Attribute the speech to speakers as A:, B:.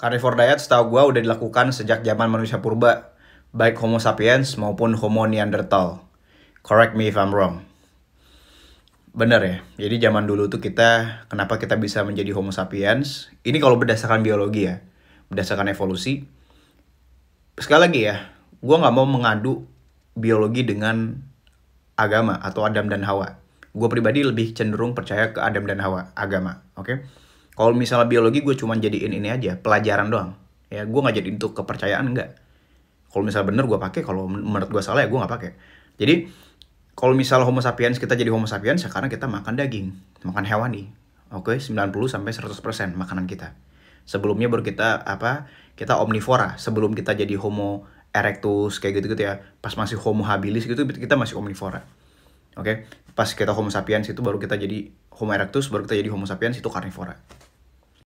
A: Carnivore diet setahu gue udah dilakukan sejak zaman manusia purba, baik Homo sapiens maupun Homo neanderthal. Correct me if I'm wrong. Bener ya, jadi zaman dulu tuh kita, kenapa kita bisa menjadi homo sapiens, ini kalau berdasarkan biologi ya, berdasarkan evolusi. Sekali lagi ya, gue nggak mau mengadu biologi dengan agama atau Adam dan Hawa. Gue pribadi lebih cenderung percaya ke Adam dan Hawa, agama, oke? Okay? kalau misalnya biologi gue cuma jadiin ini aja pelajaran doang ya gue nggak jadiin untuk kepercayaan enggak kalau misalnya bener gue pakai kalau menurut gue salah ya gue nggak pakai jadi kalau misalnya homo sapiens kita jadi homo sapiens sekarang ya kita makan daging makan hewan nih, oke okay? 90 sampai 100% makanan kita sebelumnya baru kita apa kita omnivora sebelum kita jadi homo erectus kayak gitu-gitu ya pas masih homo habilis gitu kita masih omnivora oke pas kita homo sapiens itu baru kita jadi homo erectus baru kita jadi homo sapiens itu karnivora